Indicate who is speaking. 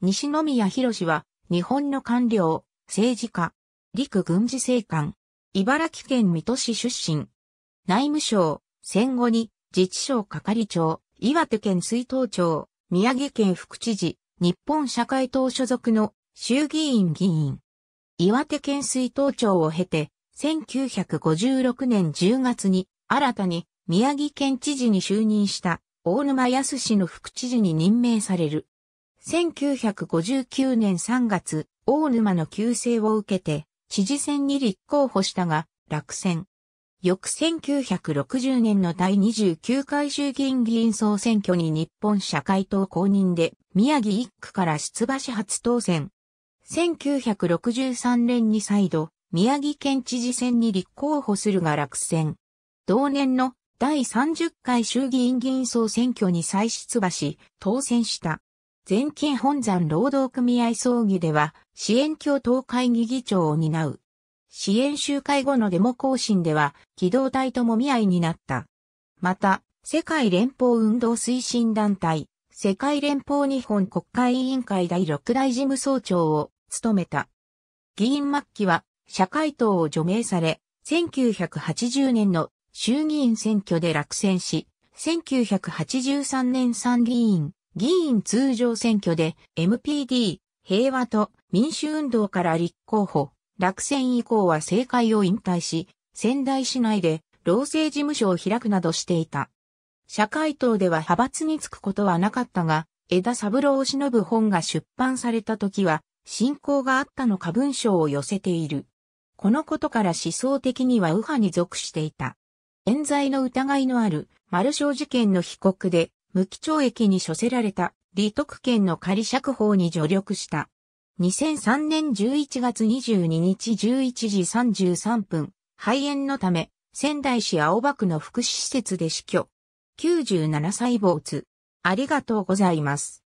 Speaker 1: 西宮博は、日本の官僚、政治家、陸軍事政官、茨城県水戸市出身。内務省、戦後に、自治省係長、岩手県水東町、宮城県副知事、日本社会党所属の衆議院議員。岩手県水東町を経て、1956年10月に、新たに宮城県知事に就任した、大沼康氏の副知事に任命される。1959年3月、大沼の旧姓を受けて、知事選に立候補したが、落選。翌1960年の第29回衆議院議員総選挙に日本社会党公認で宮城一区から出馬し初当選。1963年に再度宮城県知事選に立候補するが落選。同年の第30回衆議院議員総選挙に再出馬し当選した。全金本山労働組合葬儀では、支援協党会議議長を担う。支援集会後のデモ行進では、機動隊ともみ合いになった。また、世界連邦運動推進団体、世界連邦日本国会委員会第6代事務総長を務めた。議員末期は、社会党を除名され、1980年の衆議院選挙で落選し、1983年参議院議員通常選挙で MPD、平和と民主運動から立候補、落選以降は政界を引退し、仙台市内で老政事務所を開くなどしていた。社会党では派閥につくことはなかったが、枝三郎を忍ぶ本が出版された時は、信仰があったのか文章を寄せている。このことから思想的には右派に属していた。冤罪の疑いのある丸小事件の被告で、無期懲役に処せられた、李徳権の仮釈放に助力した。2003年11月22日11時33分、肺炎のため、仙台市青葉区の福祉施設で死去。97歳没。ありがとうございます。